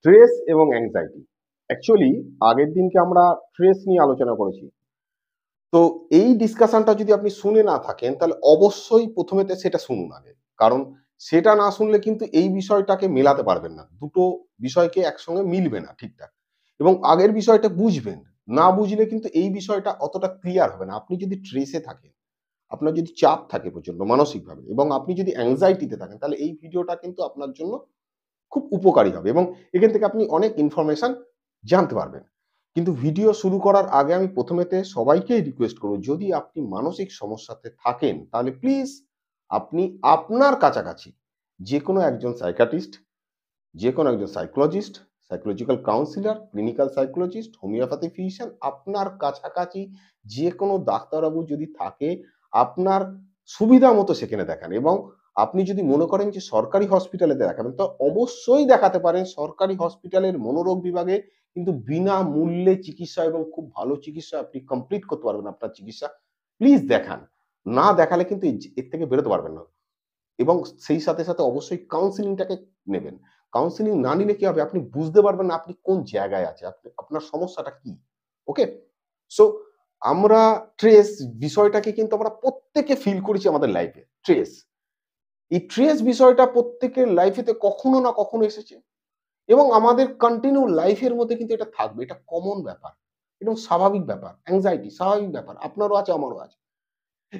stress এবং anxiety actually আগের দিনকে আমরা স্ট্রেস নিয়ে আলোচনা করেছি তো এই ডিসকাশনটা যদি আপনি শুনে না থাকেন তাহলে অবশ্যই প্রথমেতে সেটা শুনুন আগে কারণ সেটা না শুনলে কিন্তু এই বিষয়টাকে মেলাতে পারবেন না দুটো বিষয়কে একসঙ্গে মিলবে না ঠিকঠাক এবং আগের বিষয়টা বুঝবেন না বুঝলে কিন্তু এই বিষয়টা অতটা ক্লিয়ার হবে না আপনি যদি ট্রেসে থাকেন আপনার যদি চাপ থাকে প্রচন্ড মানসিকভাবে এবং আপনি যদি অ্যাংজাইটিতে থাকেন তাহলে এই ভিডিওটা কিন্তু আপনার জন্য খুব উপকারী হবে এবং এখান থেকে আপনি অনেক ইনফরমেশান জানতে পারবেন কিন্তু ভিডিও শুরু করার আগে আমি প্রথমেতে সবাইকেই রিকোয়েস্ট করব যদি আপনি মানসিক সমস্যাতে থাকেন তাহলে প্লিজ আপনি আপনার কাছাকাছি যে কোনো একজন সাইকাটিস্ট যে কোনো একজন psychologist psychological counsellor clinical psychologist homeopathy physician আপনার কাছাকাছি যে কোনো ডাক্তারবাবু যদি থাকে আপনার সুবিধা মতো সেখানে দেখান এবং আপনি যদি মনে করেন যে সরকারি হসপিটালে দেখাবেন তো অবশ্যই দেখাতে পারেন সরকারি হসপিটালের মনোরোগ বিভাগে কিন্তু বিনামূল্যে চিকিৎসা এবং খুব ভালো চিকিৎসা আপনি কমপ্লিট করতে পারবেন আপনার চিকিৎসা প্লিজ দেখান না দেখালে কিন্তু এর থেকে বেরোতে পারবেন না এবং সেই সাথে সাথে অবশ্যই কাউন্সিলিংটাকে নেবেন কাউন্সিলিং না নিলে কি হবে আপনি বুঝতে পারবেন না আপনি কোন জায়গায় আছে আপনি আপনার সমস্যাটা কি ওকে সো আমরা ট্রেস বিষয়টাকে কিন্তু আমরা প্রত্যেকে ফিল করেছি আমাদের লাইফে ট্রেস এই ট্রেস বিষয়টা প্রত্যেকের লাইফেতে কখনো না কখনো এসেছে এবং আমাদের কন্টিনিউ লাইফের মধ্যে কিন্তু এটা থাকবে এটা কমন ব্যাপার এবং স্বাভাবিক ব্যাপার অ্যাংজাইটি স্বাভাবিক ব্যাপার আপনারও আছে আমারও আছে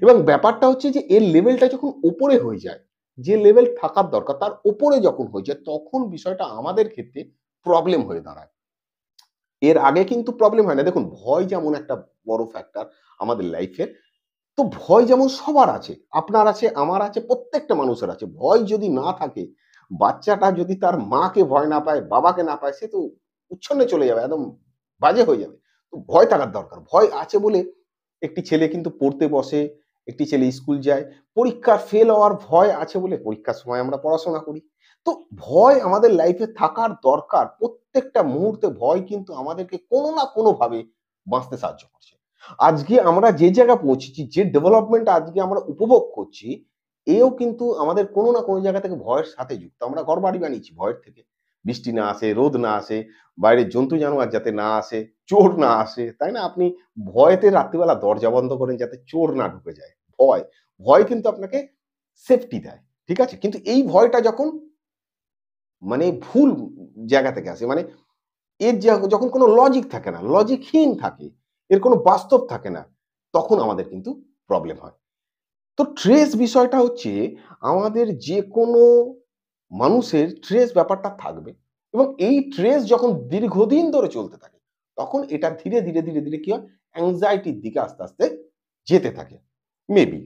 এবং ব্যাপারটা হচ্ছে যে এর লেভেলটা যখন ওপরে হয়ে যায় যে লেভেল থাকার দরকার তার ওপরে যখন হয়ে যায় তখন বিষয়টা আমাদের ক্ষেত্রে প্রবলেম হয়ে দাঁড়ায় এর আগে কিন্তু প্রবলেম হয় না দেখুন ভয় যেমন একটা বড় ফ্যাক্টর আমাদের লাইফের তো ভয় যেমন সবার আছে আপনার আছে আমার আছে প্রত্যেকটা মানুষের আছে ভয় যদি না থাকে বাচ্চাটা যদি তার মাকে ভয় না পায় বাবাকে না পায় সে তো উচ্ছন্নে চলে যাবে একদম বাজে হয়ে যাবে তো ভয় থাকার দরকার ভয় আছে বলে একটি ছেলে কিন্তু পড়তে বসে একটি ছেলে স্কুল যায় পরীক্ষার ফেল হওয়ার ভয় আছে বলে পরীক্ষার সময় আমরা পড়াশোনা করি তো ভয় আমাদের লাইফে থাকার দরকার প্রত্যেকটা মুহূর্তে ভয় কিন্তু আমাদেরকে কোনো না কোনোভাবে বাঁচতে সাহায্য করছে আজকে আমরা যে জায়গায় পৌঁছেছি যে ডেভেলপমেন্ট আজকে আমরা উপভোগ করছি এও কিন্তু আমাদের কোনো না কোনো জায়গা থেকে ভয়ের সাথে যুক্ত আমরা ঘর বাড়ি বানিয়েছি ভয়ের থেকে বৃষ্টি না আসে রোদ না আসে বাইরের জন্তু জানোয়ার যাতে না আসে চোর না আসে তাই না আপনি ভয়েতে রাত্রিবেলা দরজা বন্ধ করেন যাতে চোর না ঢুকে যায় ভয় ভয় কিন্তু আপনাকে সেফটি দেয় ঠিক আছে কিন্তু এই ভয়টা যখন মানে ভুল জায়গা থেকে আসে মানে এর যখন কোনো লজিক থাকে না লজিকহীন থাকে এর কোনো বাস্তব থাকে না তখন আমাদের কিন্তু প্রবলেম হয় তো ট্রেস বিষয়টা হচ্ছে আমাদের যে কোনো মানুষের ট্রেস ব্যাপারটা থাকবে এবং এই ট্রেস যখন দীর্ঘদিন ধরে চলতে থাকে তখন এটা ধীরে ধীরে ধীরে ধীরে কি হয় অ্যাংজাইটির দিকে আস্তে আস্তে যেতে থাকে মেবি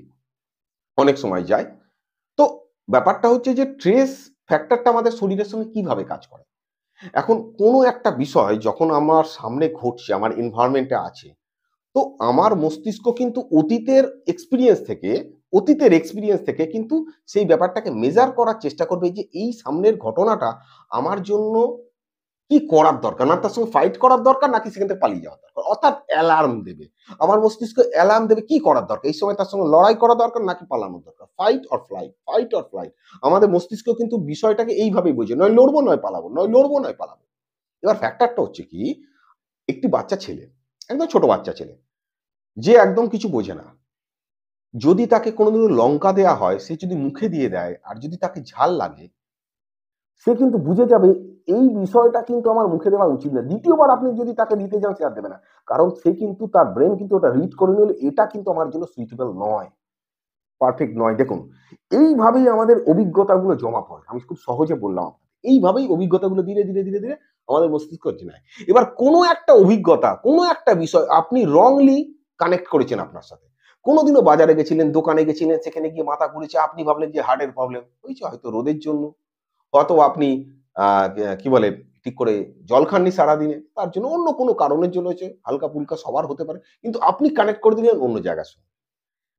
অনেক সময় যায় তো ব্যাপারটা হচ্ছে যে ট্রেস ফ্যাক্টরটা আমাদের শরীরের সঙ্গে কিভাবে কাজ করে এখন কোনো একটা বিষয় যখন আমার সামনে ঘটছে আমার এনভায়রনমেন্টে আছে তো আমার মস্তিষ্ক কিন্তু অতীতের এক্সপিরিয়েন্স থেকে অতীতের এক্সপিরিয়েন্স থেকে কিন্তু সেই ব্যাপারটাকে মেজার করার চেষ্টা করবে যে এই সামনের ঘটনাটা আমার জন্য কি করার দরকার মানে তার সঙ্গে ফাইট করার দরকার নাকি সেখান থেকে পালিয়ে যাওয়ার দরকার অর্থাৎ অ্যালার্ম দেবে আমার মস্তিষ্ক অ্যালার্ম দেবে কি করার দরকার এই সময় তার সঙ্গে লড়াই করা দরকার নাকি পালানোর দরকার fight or flight fight or flight আমাদের মস্তিষ্ক কিন্তু বিষয়টাকে এইভাবেই বোঝে নয় লড়বো নয় পালাবো নয় লড়বো নয় পালাবো এবার ফ্যাক্টরটা হচ্ছে কি একটি বাচ্চা ছেলে একদম ছোট বাচ্চা ছেলে যে একদম কিছু বোঝে না যদি তাকে কোনোদিনও লঙ্কা দেওয়া হয় সে যদি মুখে দিয়ে দেয় আর যদি তাকে ঝাল লাগে সে কিন্তু বুঝে যাবে এই বিষয়টা কিন্তু আমার মুখে দেওয়া উচিত না দ্বিতীয়বার আপনি যদি তাকে দিতে যান সে আর দেবে না কারণ সে কিন্তু তার ব্রেন কিন্তু ওটা রিড করে নিল এটা কিন্তু আমার জন্য সুইটেবল নয় পারফেক্ট নয় দেখুন এইভাবেই আমাদের অভিজ্ঞতাগুলো জমা পড়ে আমি খুব সহজে বললাম এইভাবেই অভিজ্ঞতাগুলো ধীরে ধীরে ধীরে ধীরে আমাদের মস্তিষ্ক জেনায় এবার কোনো একটা অভিজ্ঞতা কোনো একটা বিষয় আপনি রংলি কানেক্ট করেছেন আপনার সাথে কোনোদিনও বাজারে গেছিলেন দোকানে গেছিলেন সেখানে গিয়ে মাথা ঘুরেছে আপনি ভাবলেন যে হার্টের প্রবলেম হয়েছে হয়তো রোদের জন্য হয়তো আপনি কি বলে ঠিক করে জল খাননি সারাদিনে তার জন্য অন্য কোনো কারণের জন্য হচ্ছে হালকা পুলকা সবার হতে পারে কিন্তু আপনি কানেক্ট করে দিলেন অন্য জায়গার সঙ্গে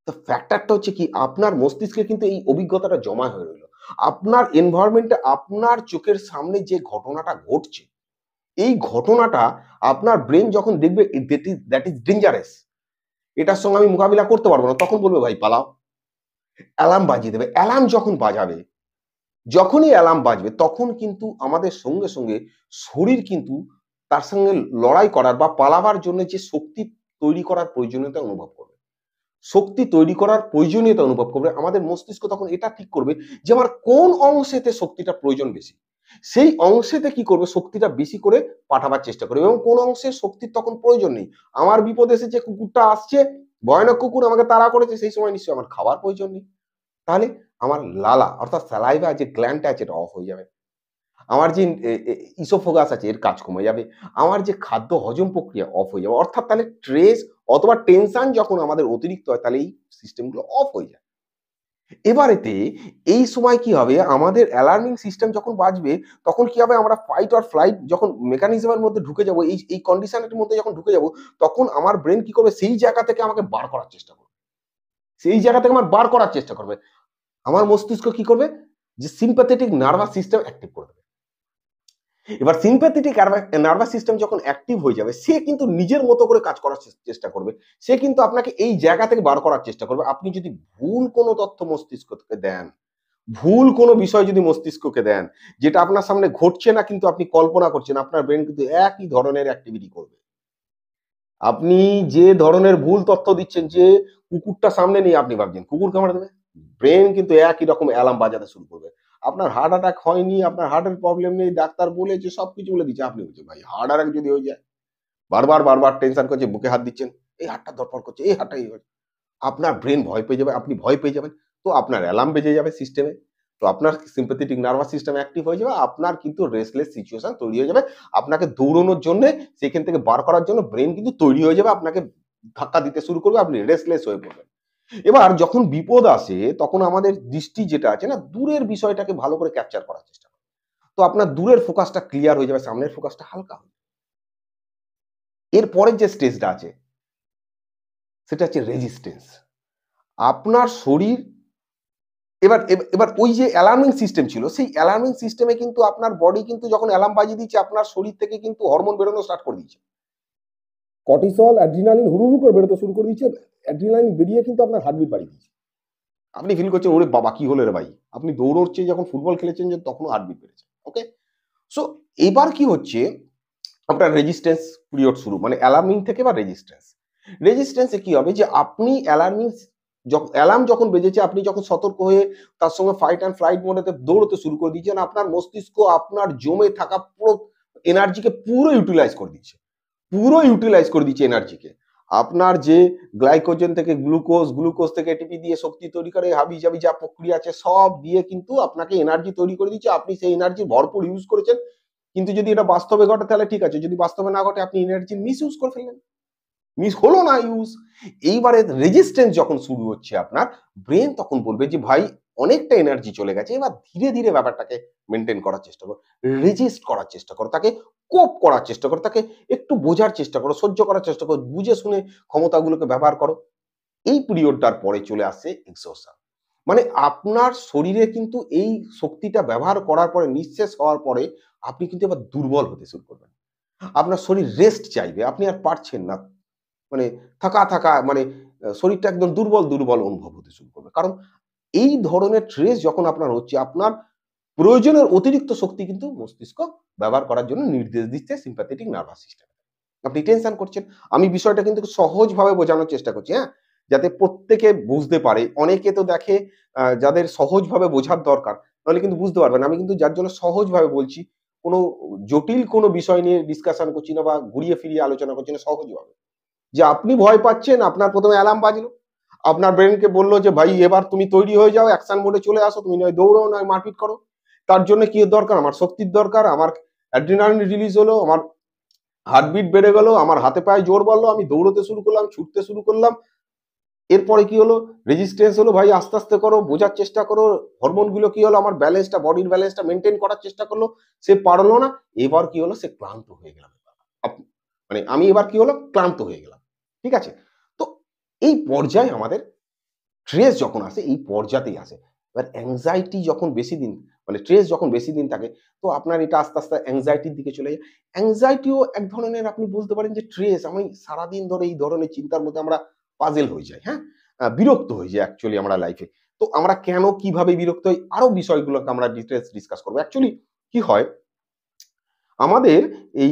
তো ফ্যাক্টরটা হচ্ছে কি আপনার মস্তিষ্কে কিন্তু এই অভিজ্ঞতাটা জমা হয়ে রইল আপনার এনভায়রনমেন্টে আপনার চোখের সামনে যে ঘটনাটা ঘটছে এই ঘটনাটা আপনার ব্রেন যখন দেখবে দ্যাট ইজ ডেঞ্জারাস এটার সঙ্গে আমি মোকাবিলা করতে পারবো না তখন বলবে ভাই পালাও অ্যালার্ম বাজিয়ে দেবে অ্যালার্ম যখন বাজাবে যখনই অ্যালার্ম বাজবে তখন কিন্তু আমাদের সঙ্গে সঙ্গে শরীর কিন্তু তার সঙ্গে লড়াই করার বা পালাবার জন্য যে শক্তি তৈরি করার প্রয়োজনীয়তা অনুভব করবে শক্তি তৈরি করার প্রয়োজনীয়তা অনুভব করবে আমাদের মস্তিষ্ক তখন এটা ঠিক করবে যে আমার কোন অংশেতে শক্তিটা প্রয়োজন বেশি সেই অংশেতে কি করবে শক্তিটা বেশি করে পাঠাবার চেষ্টা করবে এবং কোন অংশে শক্তির তখন প্রয়োজন নেই আমার বিপদ যে কুকুরটা আসছে ভয়ানক কুকুর আমাকে তাড়া করেছে সেই সময় নিশ্চয়ই আমার খাবার প্রয়োজন নেই তাহলে আমার লালা অর্থাৎ স্যালাইভা যে গ্ল্যান্ডটা আছে এটা অফ হয়ে যাবে আমার যে ইসোফোগাস আছে এর কাজ কমে যাবে আমার যে খাদ্য হজম প্রক্রিয়া অফ হয়ে যাবে অর্থাৎ তাহলে স্ট্রেস অথবা টেনশন যখন আমাদের অতিরিক্ত হয় তাহলে এই সিস্টেমগুলো অফ হয়ে যায় এবারেতে এই সময় কি হবে আমাদের অ্যালার্মিং সিস্টেম যখন বাজবে তখন কি হবে আমরা ফাইট আর ফ্লাইট যখন মেকানিজমের মধ্যে ঢুকে যাব এই এই কন্ডিশনের মধ্যে যখন ঢুকে যাব তখন আমার ব্রেন কি করবে সেই জায়গা থেকে আমাকে বার করার চেষ্টা করবে সেই জায়গা থেকে আমার বার করার চেষ্টা করবে আমার মস্তিষ্ক কি করবে যে সিম্প্যাথেটিক নার্ভাস সিস্টেম অ্যাক্টিভ করে দেবে এবার সিম্প্যাথেটিক নার্ভাস সিস্টেম যখন অ্যাক্টিভ হয়ে যাবে সে কিন্তু নিজের মতো করে কাজ করার চেষ্টা করবে সে কিন্তু আপনাকে এই জায়গা থেকে বার করার চেষ্টা করবে আপনি যদি ভুল কোনো তথ্য মস্তিষ্ককে দেন ভুল কোনো বিষয় যদি মস্তিষ্ককে দেন যেটা আপনার সামনে ঘটছে না কিন্তু আপনি কল্পনা করছেন আপনার ব্রেন কিন্তু একই ধরনের অ্যাক্টিভিটি করবে আপনি যে ধরনের ভুল তথ্য দিচ্ছেন যে কুকুরটা সামনে নিয়ে আপনি ভাবছেন কুকুর কামড়ে দেবে ব্রেন কিন্তু একই রকম অ্যালার্ম বাজাতে শুরু করবে আপনার হার্ট অ্যাটাক হয়নি আপনার হার্টের প্রবলেম নেই ডাক্তার বলেছে সব কিছু বলে দিচ্ছে আপনি বলছেন ভাই হার্ট অ্যাটাক যদি হয়ে যায় বারবার বারবার টেনশন করছে বুকে হাত দিচ্ছেন এই হাটটা ধরপড় করছে এই হাটটা এই আপনার ব্রেন ভয় পেয়ে যাবে আপনি ভয় পেয়ে যাবেন তো আপনার অ্যালার্ম বেজে যাবে সিস্টেমে তো আপনার সিম্পেথেটিক নার্ভাস সিস্টেম অ্যাক্টিভ হয়ে যাবে আপনার কিন্তু রেসলেস সিচুয়েশন তৈরি হয়ে যাবে আপনাকে দৌড়ানোর জন্য সেখান থেকে বার করার জন্য ব্রেন কিন্তু তৈরি হয়ে যাবে আপনাকে ধাক্কা দিতে শুরু করবে আপনি রেসলেস হয়ে পড়বেন এবার যখন বিপদ আসে তখন আমাদের দৃষ্টি যেটা আছে না দূরের বিষয়টাকে ভালো করে ক্যাপচার করার চেষ্টা করে তো আপনার দূরের ফোকাসটা ক্লিয়ার হয়ে যাবে সামনের ফোকাসটা হালকা হয়ে এর পরের যে স্টেজটা আছে সেটা হচ্ছে রেজিস্টেন্স আপনার শরীর এবার এবার ওই যে অ্যালার্মিং সিস্টেম ছিল সেই অ্যালার্মিং সিস্টেমে কিন্তু আপনার বডি কিন্তু যখন অ্যালার্ম বাজিয়ে দিচ্ছে আপনার শরীর থেকে কিন্তু হরমোন বেরোনো স্টার্ট করে দিচ্ছে কটিসল অ্যাড্রিনালিন হুরু করে বেরোতে শুরু করে দিচ্ছে অ্যাড্রিনালিন বেরিয়ে কিন্তু আপনার হার্টবিট বাড়িয়ে দিচ্ছে আপনি ফিল করছেন ওরে বাবা কি হলো রে ভাই আপনি দৌড়োর যখন ফুটবল খেলেছেন যে তখনও হার্টবিট বেড়েছে ওকে সো এবার কি হচ্ছে আপনার রেজিস্ট্যান্স পিরিয়ড শুরু মানে অ্যালার্মিং থেকে বা রেজিস্ট্যান্স রেজিস্ট্যান্সে কি হবে যে আপনি অ্যালার্মিং যখন অ্যালার্ম যখন বেজেছে আপনি যখন সতর্ক হয়ে তার সঙ্গে ফাইট অ্যান্ড ফ্লাইট মোডেতে দৌড়তে শুরু করে দিচ্ছেন আপনার মস্তিষ্ক আপনার জমে থাকা পুরো এনার্জিকে পুরো ইউটিলাইজ করে দিচ্ছে পুরো ইউটিলাইজ করে দিচ্ছে এনার্জিকে আপনার যে গ্লাইকোজেন থেকে গ্লুকোজ গ্লুকোজ থেকে এটিপি দিয়ে শক্তি তৈরি করে হাবি জাবি যা প্রক্রিয়া আছে সব দিয়ে কিন্তু আপনাকে এনার্জি তৈরি করে দিচ্ছে আপনি সেই এনার্জি ভরপুর ইউজ করেছেন কিন্তু যদি এটা বাস্তবে ঘটে তাহলে ঠিক আছে যদি বাস্তবে না ঘটে আপনি এনার্জি মিস ইউজ করে ফেললেন মিস হলো না ইউজ এইবারে রেজিস্ট্যান্স যখন শুরু হচ্ছে আপনার ব্রেন তখন বলবে যে ভাই অনেকটা এনার্জি চলে গেছে এবার ধীরে ধীরে ব্যাপারটাকে মেনটেন করার চেষ্টা করো রেজিস্ট করার চেষ্টা করো তাকে কোপ করার চেষ্টা করো তাকে একটু বোঝার চেষ্টা করো সহ্য করার চেষ্টা করো বুঝে শুনে ক্ষমতাগুলোকে ব্যবহার করো এই পিরিয়ডটার পরে চলে আসে এক্সোশন মানে আপনার শরীরে কিন্তু এই শক্তিটা ব্যবহার করার পরে নিঃশেষ হওয়ার পরে আপনি কিন্তু এবার দুর্বল হতে শুরু করবেন আপনার শরীর রেস্ট চাইবে আপনি আর পারছেন না মানে থাকা থাকা মানে শরীরটা একদম দুর্বল দুর্বল অনুভব হতে শুরু করবে কারণ এই ধরনের ট্রেস যখন আপনার হচ্ছে আপনার প্রয়োজনের অতিরিক্ত শক্তি কিন্তু মস্তিষ্ক ব্যবহার করার জন্য নির্দেশ দিচ্ছে সিম্প্যাথেটিক নার্ভাস সিস্টেম আপনি টেনশন করছেন আমি বিষয়টা কিন্তু সহজভাবে বোঝানোর চেষ্টা করছি হ্যাঁ যাতে প্রত্যেকে বুঝতে পারে অনেকে তো দেখে যাদের সহজভাবে বোঝার দরকার তাহলে কিন্তু বুঝতে পারবেন আমি কিন্তু যার জন্য সহজভাবে বলছি কোনো জটিল কোনো বিষয় নিয়ে ডিসকাশন করছি না বা ঘুরিয়ে ফিরিয়ে আলোচনা করছি না সহজভাবে যে আপনি ভয় পাচ্ছেন আপনার প্রথমে অ্যালার্ম বাজলো আপনার ব্রেনকে বললো যে ভাই এবার তুমি তৈরি হয়ে যাও অ্যাকশন মোডে চলে আসো তুমি নয় দৌড়ো নয় মারপিট করো তার জন্য কি দরকার আমার শক্তির দরকার আমার অ্যাড্রিনালিন রিলিজ হলো আমার হার্টবিট বেড়ে গেল আমার হাতে পায়ে জোর বাড়লো আমি দৌড়তে শুরু করলাম ছুটতে শুরু করলাম এরপরে কি হলো রেজিস্ট্রেন্স হলো ভাই আস্তে আস্তে করো বোঝার চেষ্টা করো হরমোনগুলো কি হলো আমার ব্যালেন্সটা বডির ব্যালেন্সটা মেনটেন করার চেষ্টা করলো সে পারলো না এবার কি হলো সে ক্লান্ত হয়ে গেলাম মানে আমি এবার কি হলো ক্লান্ত হয়ে গেলাম ঠিক আছে তো এই পর্যায়ে আমাদের স্ট্রেস যখন আসে এই পর্যাতেই আসে এবার অ্যাংজাইটি যখন বেশি দিন মানে স্ট্রেস যখন বেশি দিন থাকে তো আপনার এটা আস্তে আস্তে অ্যাংজাইটির দিকে চলে যায় অ্যাংজাইটিও এক ধরনের আপনি বলতে পারেন যে স্ট্রেস আমি সারাদিন ধরে এই ধরনের চিন্তার মধ্যে আমরা পাজেল হয়ে যাই হ্যাঁ বিরক্ত হয়ে যায় অ্যাকচুয়ালি আমরা লাইফে তো আমরা কেন কিভাবে বিরক্ত হই আরো বিষয়গুলোকে আমরা ডিটেলস ডিসকাস করবো অ্যাকচুয়ালি কি হয় আমাদের এই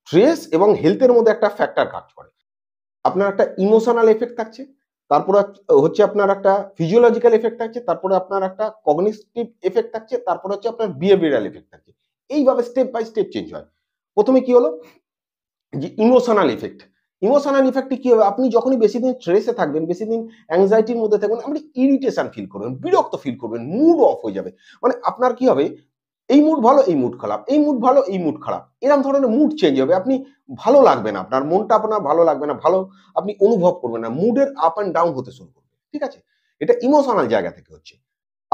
স্ট্রেস এবং হেলথের মধ্যে একটা ফ্যাক্টর কাজ করে আপনার একটা ইমোশনাল এফেক্ট থাকছে তারপর হচ্ছে আপনার একটা ফিজিওলজিক্যাল এফেক্ট থাকছে তারপরে আপনার একটা কগনিস্টিভ এফেক্ট থাকছে তারপর হচ্ছে আপনার বিহেভিয়ারাল এফেক্ট থাকছে এইভাবে স্টেপ বাই স্টেপ চেঞ্জ হয় প্রথমে কি হলো যে ইমোশনাল এফেক্ট ইমোশনাল ইফেক্টটি কি হবে আপনি যখনই বেশি দিন স্ট্রেসে থাকবেন বেশি দিন অ্যাংজাইটির মধ্যে থাকবেন আপনি ইরিটেশন ফিল করবেন বিরক্ত ফিল করবেন মুড অফ হয়ে যাবে মানে আপনার কি হবে এই মুড ভালো এই মুড খারাপ এই মুড ভালো এই মুড খারাপ এরকম ধরনের মুড চেঞ্জ হবে আপনি ভালো লাগবে না আপনার মনটা আপনার ভালো লাগবে না ভালো আপনি অনুভব করবেন না মুডের আপ অ্যান্ড ডাউন হতে শুরু করবে ঠিক আছে এটা ইমোশনাল জায়গা থেকে হচ্ছে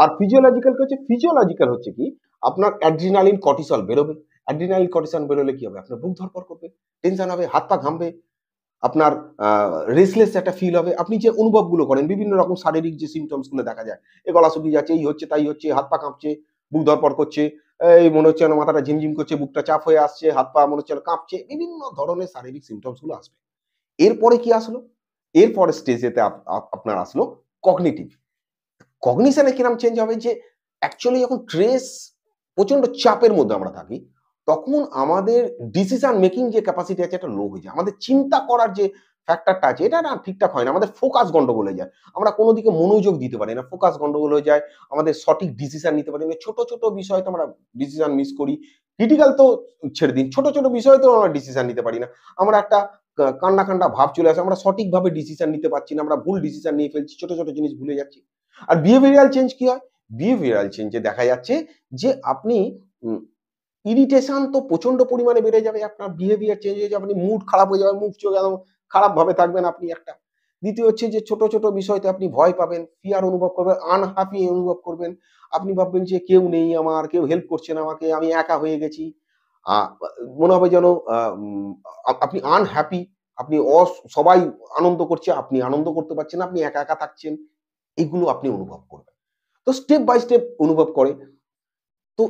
আর ফিজিওলজিক্যাল হচ্ছে ফিজিওলজিক্যাল হচ্ছে কি আপনার অ্যাড্রিনালিন কর্টিসল বেরোবে অ্যাড্রিনালিন কর্টিসল বেরোলে কি হবে আপনার বুক ধরপর করবে টেনশন হবে হাত পা ঘামবে আপনার রেসলেস একটা ফিল হবে আপনি যে অনুভবগুলো করেন বিভিন্ন রকম শারীরিক যে সিমটমসগুলো দেখা যায় এ গলা শুকিয়ে যাচ্ছে এই হচ্ছে তাই হচ্ছে হাত পা কাঁপছে বুক ধরপর করছে এই মনে হচ্ছে মাথাটা ঝিমঝিম করছে বুকটা চাপ হয়ে আসছে হাত পা মনে হচ্ছে কাঁপছে বিভিন্ন ধরনের শারীরিক সিমটমস গুলো আসবে এরপরে কি আসলো এরপরে স্টেজেতে আপনার আসলো কগনিটিভ কগনিশনে কিরম চেঞ্জ হবে যে অ্যাকচুয়ালি যখন ট্রেস প্রচন্ড চাপের মধ্যে আমরা থাকি তখন আমাদের ডিসিশন মেকিং যে ক্যাপাসিটি আছে এটা লো হয়ে যায় আমাদের চিন্তা করার যে ফ্যাক্টরটা আছে এটা না ঠিকঠাক হয় না আমাদের ফোকাস গন্ডগোল হয়ে যায় আমরা কোনো দিকে মনোযোগ দিতে পারি না ফোকাস গন্ডগোল হয়ে যায় আমাদের সঠিক ডিসিশন নিতে পারি না ছোট ছোট বিষয় তো আমরা ডিসিশন মিস করি ক্রিটিক্যাল তো ছেড়ে দিন ছোট ছোট বিষয় তো আমরা ডিসিশন নিতে পারি না আমরা একটা কান্না কান্না ভাব চলে আসে আমরা সঠিকভাবে ডিসিশন নিতে পারছি না আমরা ভুল ডিসিশন নিয়ে ফেলছি ছোট ছোট জিনিস ভুলে যাচ্ছি আর বিহেভিয়ারাল চেঞ্জ কি হয় বিহেভিয়ারাল চেঞ্জে দেখা যাচ্ছে যে আপনি ইরিটেশন তো প্রচন্ড পরিমাণে বেড়ে যাবে আপনার বিহেভিয়ার চেঞ্জ হয়ে যাবে আপনি মুড খারাপ হয়ে যাবে মুখ চোখ খারাপভাবে থাকবেন আপনি একটা দ্বিতীয় হচ্ছে যে ছোট ছোট বিষয়তে আপনি ভয় পাবেন ফিয়ার অনুভব করবেন আনহ্যাপি অনুভব করবেন আপনি ভাববেন যে কেউ নেই আমার কেউ হেল্প করছে না আমাকে আমি একা হয়ে গেছি মনে হবে যেন আপনি আনহ্যাপি আপনি সবাই আনন্দ করছে আপনি আনন্দ করতে পারছেন আপনি একা একা থাকছেন এগুলো আপনি অনুভব করবেন তো স্টেপ বাই স্টেপ অনুভব করে তো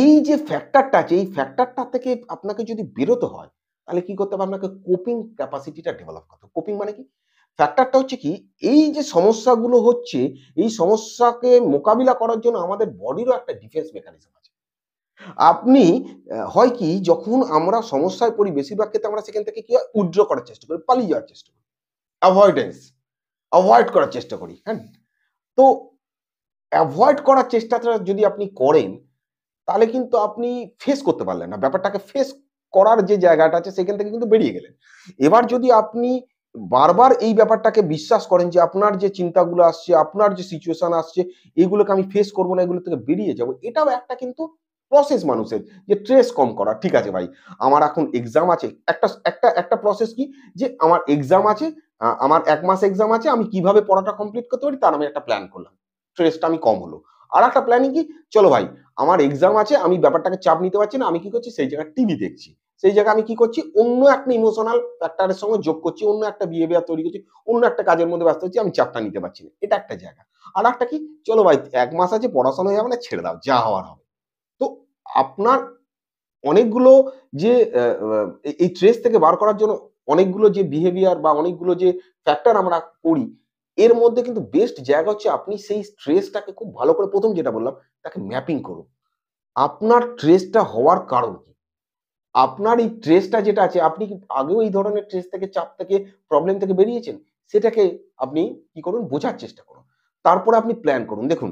এই যে ফ্যাক্টরটা আছে এই ফ্যাক্টরটা থেকে আপনাকে যদি বেরোতে হয় তাহলে কি করতে হবে আপনাকে কোপিং ক্যাপাসিটিটা ডেভেলপ করতে কোপিং মানে কি ফ্যাক্টরটা হচ্ছে কি এই যে সমস্যাগুলো হচ্ছে এই সমস্যাকে মোকাবিলা করার জন্য আমাদের বডিরও একটা ডিফেন্স মেকানিজম আছে আপনি হয় কি যখন আমরা সমস্যায় পড়ি বেশিরভাগ ক্ষেত্রে আমরা সেখান থেকে কি হয় উইড্র করার চেষ্টা করি পালিয়ে যাওয়ার চেষ্টা করি অ্যাভয়েডেন্স অ্যাভয়েড করার চেষ্টা করি হ্যাঁ তো অ্যাভয়েড করার চেষ্টাটা যদি আপনি করেন তাহলে কিন্তু আপনি ফেস করতে পারলেন না ব্যাপারটাকে ফেস করার যে জায়গাটা আছে সেখান থেকে কিন্তু বেরিয়ে গেলেন এবার যদি আপনি বারবার এই ব্যাপারটাকে বিশ্বাস করেন যে আপনার যে চিন্তাগুলো আসছে আপনার যে সিচুয়েশন আসছে এগুলোকে আমি ফেস করবো না এগুলো থেকে বেরিয়ে যাবো এটাও একটা কিন্তু প্রসেস মানুষের যে ট্রেস কম করা ঠিক আছে ভাই আমার এখন এক্সাম আছে একটা একটা একটা প্রসেস কি যে আমার এক্সাম আছে আমার এক মাস এক্সাম আছে আমি কিভাবে পড়াটা কমপ্লিট করতে পারি তার আমি একটা প্ল্যান করলাম ট্রেসটা আমি কম হলো আর একটা প্ল্যানিং কি চলো ভাই আমার এক্সাম আছে আমি ব্যাপারটাকে চাপ নিতে পারছি না আমি কি করছি সেই জায়গায় টিভি দেখছি সেই জায়গায় আমি কি করছি অন্য একটা ইমোশনাল ফ্যাক্টরের সঙ্গে যোগ করছি অন্য একটা বিহেভিয়ার তৈরি করছি অন্য একটা কাজের মধ্যে ব্যস্ত হচ্ছি আমি চাপটা নিতে পারছি না এটা একটা জায়গা আর একটা কি চলো ভাই এক মাস আছে পড়াশোনা হয়ে যাবে না ছেড়ে দাও যা হওয়ার হবে তো আপনার অনেকগুলো যে এই ট্রেস থেকে বার করার জন্য অনেকগুলো যে বিহেভিয়ার বা অনেকগুলো যে ফ্যাক্টর আমরা করি এর মধ্যে কিন্তু বেস্ট জায়গা হচ্ছে আপনি সেই স্ট্রেসটাকে খুব ভালো করে প্রথম যেটা বললাম তাকে ম্যাপিং করুন আপনার ট্রেসটা হওয়ার কারণ কি আপনার এই ট্রেসটা যেটা আছে আপনি কি আগেও এই ধরনের ট্রেস থেকে চাপ থেকে প্রবলেম থেকে বেরিয়েছেন সেটাকে আপনি কি করুন বোঝার চেষ্টা করুন তারপরে আপনি প্ল্যান করুন দেখুন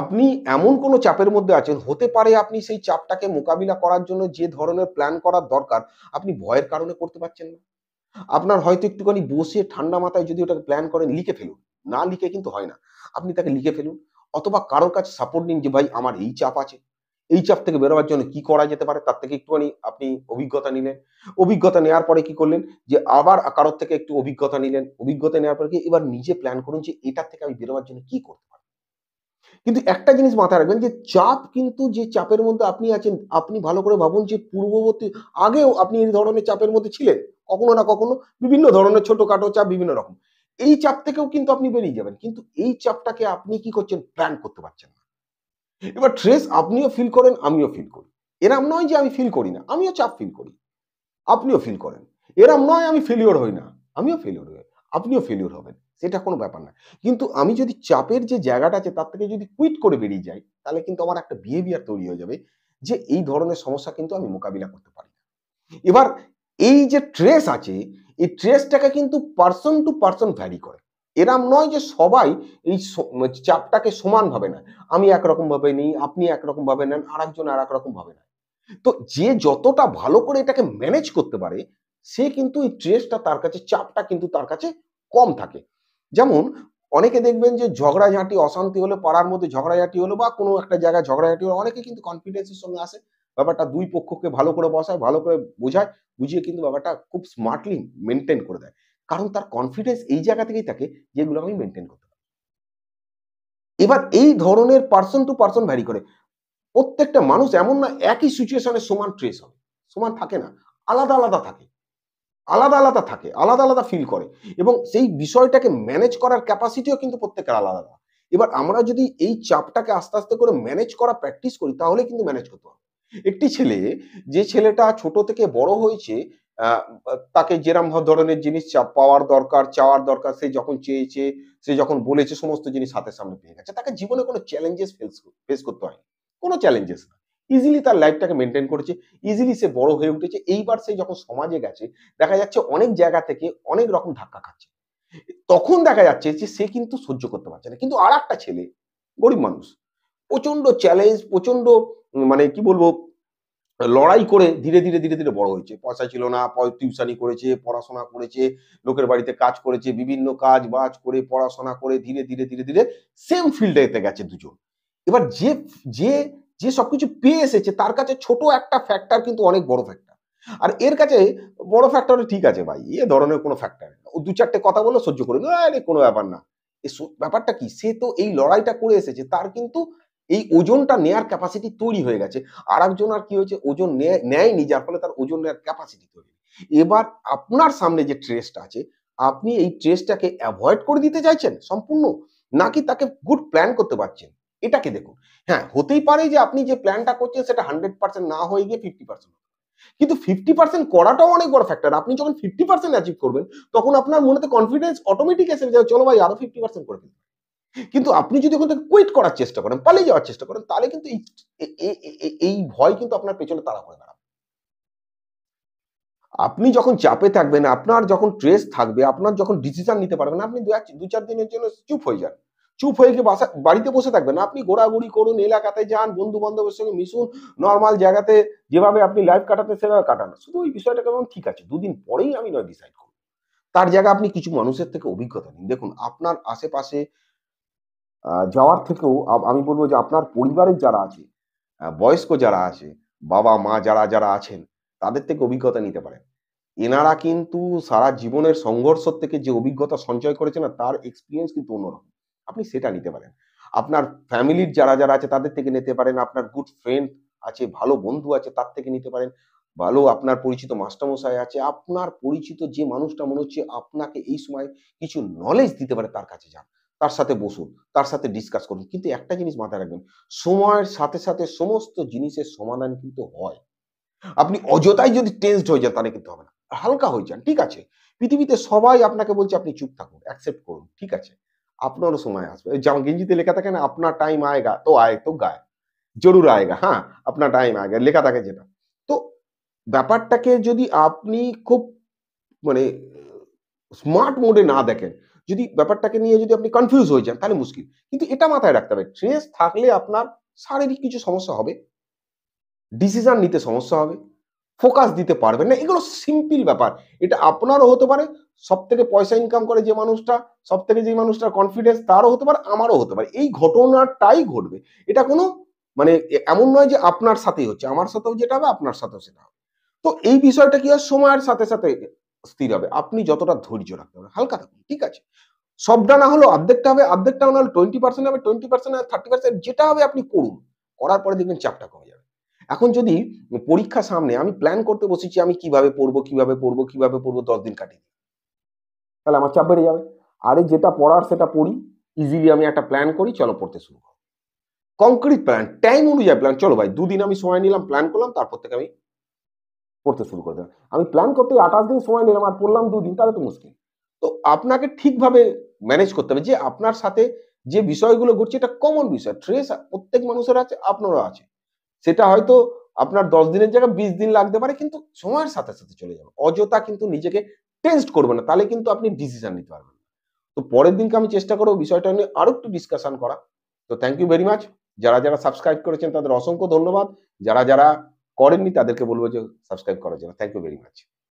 আপনি এমন কোনো চাপের মধ্যে আছেন হতে পারে আপনি সেই চাপটাকে মোকাবিলা করার জন্য যে ধরনের প্ল্যান করার দরকার আপনি ভয়ের কারণে করতে পারছেন না আপনার হয়তো একটুখানি বসে ঠান্ডা মাথায় যদি ওটাকে প্ল্যান করেন লিখে ফেলুন না লিখে কিন্তু হয় না আপনি তাকে লিখে ফেলুন অথবা কারোর কাছে সাপোর্ট নিন যে ভাই আমার এই চাপ আছে এই চাপ থেকে বেরোবার জন্য কি করা যেতে পারে তার থেকে একটুখানি আপনি অভিজ্ঞতা নিলেন অভিজ্ঞতা নেওয়ার পরে কি করলেন যে আবার কারোর থেকে একটু অভিজ্ঞতা নিলেন অভিজ্ঞতা নেওয়ার পরে এবার নিজে প্ল্যান করুন যে এটার থেকে আমি বেরোবার জন্য কি করতে পারি কিন্তু একটা জিনিস মাথায় রাখবেন যে চাপ কিন্তু যে চাপের মধ্যে আপনি আছেন আপনি ভালো করে ভাবুন যে পূর্ববর্তী আগেও আপনি এই ধরনের চাপের মধ্যে ছিলেন কখনো না কখনো বিভিন্ন ধরনের ছোটখাটো চাপ বিভিন্ন রকম এই চাপ থেকেও কিন্তু আপনি বেরিয়ে যাবেন কিন্তু এই চাপটাকে আপনি কি করছেন প্ল্যান করতে পারছেন না এবার স্ট্রেস আপনিও ফিল করেন আমিও ফিল করি এরম নয় যে আমি ফিল করি না আমিও চাপ ফিল করি আপনিও ফিল করেন এরম নয় আমি ফেলিওর হই না আমিও ফেলিওর হই আপনিও ফেলিওর হবেন সেটা কোনো ব্যাপার না কিন্তু আমি যদি চাপের যে জায়গাটা আছে তার থেকে যদি কুইট করে বেরিয়ে যাই তাহলে কিন্তু আমার একটা বিহেভিয়ার তৈরি হয়ে যাবে যে এই ধরনের সমস্যা কিন্তু আমি মোকাবিলা করতে পারি না এবার এই যে ট্রেস আছে এই ট্রেসটাকে কিন্তু পার্সন টু পার্সন ভ্যারি করে এরাম নয় যে সবাই এই চাপটাকে সমানভাবে নেয় আমি একরকমভাবে নিই আপনি একরকমভাবে নেন আর একজন আর একরকমভাবে রকমভাবে নেয় তো যে যতটা ভালো করে এটাকে ম্যানেজ করতে পারে সে কিন্তু এই স্ট্রেসটা তার কাছে চাপটা কিন্তু তার কাছে কম থাকে যেমন অনেকে দেখবেন যে ঝগড়াঝাঁটি অশান্তি হলো পাড়ার মধ্যে ঝগড়াঝাঁটি হলো বা কোনো একটা জায়গায় ঝগড়াঝাঁটি হলো অনেকে কিন্তু কনফিডেন্সের সঙ্গে আসে ব্যাপারটা দুই পক্ষকে ভালো করে বসায় ভালো করে বোঝায় বুঝিয়ে কিন্তু ব্যাপারটা খুব স্মার্টলি মেনটেন করে দেয় কারণ তার কনফিডেন্স এই জায়গা থেকেই থাকে যেগুলো আমি মেনটেন করতে পারি এবার এই ধরনের পার্সন টু পার্সন ভ্যারি করে প্রত্যেকটা মানুষ এমন না একই সিচুয়েশনে সমান ট্রেস হবে সমান থাকে না আলাদা আলাদা থাকে আলাদা আলাদা থাকে আলাদা আলাদা ফিল করে এবং সেই বিষয়টাকে ম্যানেজ করার ক্যাপাসিটিও কিন্তু প্রত্যেকের আলাদা আলাদা এবার আমরা যদি এই চাপটাকে আস্তে আস্তে করে ম্যানেজ করা প্র্যাকটিস করি তাহলে কিন্তু ম্যানেজ করতে হবে একটি ছেলে যে ছেলেটা ছোট থেকে বড় হয়েছে তাকে যেরম ধরনের জিনিস পাওয়ার দরকার চাওয়ার দরকার সে যখন চেয়েছে সে যখন বলেছে সমস্ত জিনিস হাতের সামনে পেয়ে গেছে তাকে জীবনে কোনো চ্যালেঞ্জেস ফেস ফেস করতে হয়নি কোনো চ্যালেঞ্জেস না ইজিলি তার লাইফটাকে মেনটেন করেছে ইজিলি সে বড় হয়ে উঠেছে এইবার সে যখন সমাজে গেছে দেখা যাচ্ছে অনেক জায়গা থেকে অনেক রকম ধাক্কা খাচ্ছে তখন দেখা যাচ্ছে যে সে কিন্তু সহ্য করতে পারছে না কিন্তু আর একটা ছেলে গরিব মানুষ প্রচন্ড চ্যালেঞ্জ প্রচন্ড মানে কি বলবো লড়াই করে ধীরে ধীরে ধীরে ধীরে বড় হয়েছে পয়সা ছিল না টিউশানি করেছে পড়াশোনা করেছে লোকের বাড়িতে কাজ করেছে বিভিন্ন কাজ বাজ করে পড়াশোনা করে ধীরে ধীরে ধীরে ধীরে সেম এতে গেছে দুজন এবার যে যে যে সবকিছু পেয়ে এসেছে তার কাছে ছোট একটা ফ্যাক্টর কিন্তু অনেক বড় ফ্যাক্টর আর এর কাছে বড় ফ্যাক্টর ঠিক আছে ভাই এ ধরনের কোনো ফ্যাক্টর ও দু চারটে কথা বললো সহ্য করে আরে কোনো ব্যাপার না ব্যাপারটা কি সে তো এই লড়াইটা করে এসেছে তার কিন্তু এই ওজনটা নেয়ার ক্যাপাসিটি তৈরি হয়ে গেছে আর একজন আর কি হয়েছে ওজন নেয়নি যার ফলে তার ওজন নেয়ার ক্যাপাসিটি তৈরি এবার আপনার সামনে যে ট্রেসটা আছে আপনি এই ট্রেসটাকে অ্যাভয়েড করে দিতে চাইছেন সম্পূর্ণ নাকি তাকে গুড প্ল্যান করতে পারছেন এটাকে দেখুন হ্যাঁ হতেই পারে যে আপনি যে প্ল্যানটা করছেন সেটা হান্ড্রেড পার্সেন্ট না হয়ে গিয়ে ফিফটি পার্সেন্ট কিন্তু ফিফটি পার্সেন্ট করাটাও অনেক বড় ফ্যাক্টর আপনি যখন ফিফটি পার্সেন্ট অ্যাচিভ করবেন তখন আপনার মনেতে কনফিডেন্স অটোমেটিক এসে যাবে চলো ভাই আরো ফিফটি পার্সেন্ট করে ফেলবেন কিন্তু আপনি যদি ওখান থেকে কুইট করার চেষ্টা করেন পালিয়ে যাওয়ার চেষ্টা করেন তাহলে কিন্তু এই ভয় কিন্তু আপনার পেছনে তারা করে দাঁড়াবে আপনি যখন চাপে থাকবেন আপনার যখন ট্রেস থাকবে আপনার যখন ডিসিশন নিতে পারবেন আপনি দু চার দিনের জন্য চুপ হয়ে যান চুপ হয়ে গিয়ে বাসা বাড়িতে বসে থাকবেন আপনি ঘোরাঘুরি করুন এলাকাতে যান বন্ধু বান্ধবের সঙ্গে মিশুন নর্মাল জায়গাতে যেভাবে আপনি লাইফ কাটাতে সেভাবে কাটান শুধু ওই বিষয়টা কেমন ঠিক আছে দুদিন পরেই আমি নয় ডিসাইড করব তার জায়গায় আপনি কিছু মানুষের থেকে অভিজ্ঞতা নিন দেখুন আপনার আশেপাশে যাওয়ার থেকেও আমি বলবো যে আপনার পরিবারের যারা আছে বয়স্ক যারা আছে বাবা মা যারা যারা আছেন তাদের থেকে অভিজ্ঞতা নিতে পারেন এনারা কিন্তু সারা জীবনের সংঘর্ষ থেকে যে অভিজ্ঞতা সঞ্চয় করেছে না তার এক্সপিরিয়েন্স কিন্তু অন্যরকম আপনি সেটা নিতে পারেন আপনার ফ্যামিলির যারা যারা আছে তাদের থেকে নিতে পারেন আপনার গুড ফ্রেন্ড আছে ভালো বন্ধু আছে তার থেকে নিতে পারেন ভালো আপনার পরিচিত মাস্টারমশাই আছে আপনার পরিচিত যে মানুষটা মনে হচ্ছে আপনাকে এই সময় কিছু নলেজ দিতে পারে তার কাছে যান তার সাথে বসুন তার সাথে ডিসকাস করুন কিন্তু একটা জিনিস মাথায় রাখবেন সময়ের সাথে সাথে সমস্ত জিনিসের সমাধান কিন্তু হয় আপনি অযথাই যদি টেন্সড হয়ে যান তাহলে কিন্তু হবে না হালকা হয়ে যান ঠিক আছে পৃথিবীতে সবাই আপনাকে বলছে আপনি চুপ থাকুন অ্যাকসেপ্ট করুন ঠিক আছে আপনারও সময় আসবে যেমন গেঞ্জিতে লেখা থাকে না আপনার টাইম আয়গা তো আয় তো গায় জরুর আয়গা হ্যাঁ আপনার টাইম আয়গা লেখা থাকে যেটা তো ব্যাপারটাকে যদি আপনি খুব মানে স্মার্ট মোডে না দেখেন যদি ব্যাপারটাকে নিয়ে যদি আপনি কনফিউজ হয়ে যান তাহলে মুশকিল কিন্তু এটা মাথায় রাখতে হবে স্ট্রেস থাকলে আপনার শারীরিক কিছু সমস্যা হবে ডিসিশন নিতে সমস্যা হবে ফোকাস দিতে পারবেন না এগুলো সিম্পল ব্যাপার এটা আপনারও হতে পারে সব থেকে পয়সা ইনকাম করে যে মানুষটা সব থেকে যে মানুষটার কনফিডেন্স তারও হতে পারে আমারও হতে পারে এই ঘটনাটাই ঘটবে এটা কোনো মানে এমন নয় যে আপনার সাথেই হচ্ছে আমার সাথেও যেটা হবে আপনার সাথেও সেটা হবে তো এই বিষয়টা কি হয় সময়ের সাথে সাথে স্থির হবে আপনি যতটা ধৈর্য রাখতে পারেন হালকা থাকুন ঠিক আছে সবটা না হলো অর্ধেকটা হবে অর্ধেকটা না হলো টোয়েন্টি পার্সেন্ট হবে টোয়েন্টি পার্সেন্ট থার্টি পার্সেন্ট যেটা হবে আপনি করুন করার পরে দেখবেন চাপটা কমে যাবে এখন যদি পরীক্ষা সামনে আমি প্ল্যান করতে বসেছি আমি কিভাবে পড়বো কিভাবে পড়বো কিভাবে পড়বো দশ দিন কাটিয়ে তাহলে আমার চাপ বেড়ে যাবে আরে যেটা পড়ার সেটা পড়ি ইজিলি আমি একটা প্ল্যান করি চলো পড়তে শুরু করো কংক্রিট প্ল্যান টাইম অনুযায়ী প্ল্যান চলো ভাই দুদিন আমি সময় নিলাম প্ল্যান করলাম তারপর থেকে আমি পড়তে শুরু করে দেবেন আমি প্ল্যান করতে আঠাশ দিন সময় নিলাম আর পড়লাম দুদিন তাহলে তো মুশকিল তো আপনাকে ঠিকভাবে ম্যানেজ করতে হবে যে আপনার সাথে যে বিষয়গুলো ঘটছে এটা কমন বিষয় ট্রেস প্রত্যেক মানুষের আছে আপনারও আছে সেটা হয়তো আপনার দশ দিনের জায়গায় বিশ দিন লাগতে পারে কিন্তু সময়ের সাথে সাথে চলে যাবে অযথা কিন্তু নিজেকে টেস্ট করবে না তাহলে কিন্তু আপনি ডিসিশন নিতে পারবেন তো পরের দিনকে আমি চেষ্টা করবো বিষয়টা নিয়ে আরো একটু ডিসকাশন করা তো থ্যাংক ইউ ভেরি মাচ যারা যারা সাবস্ক্রাইব করেছেন তাদের অসংখ্য ধন্যবাদ যারা যারা করেননি তাদেরকে বলবো যে সাবস্ক্রাইব করার জন্য থ্যাংক ইউ ভেরি মাচ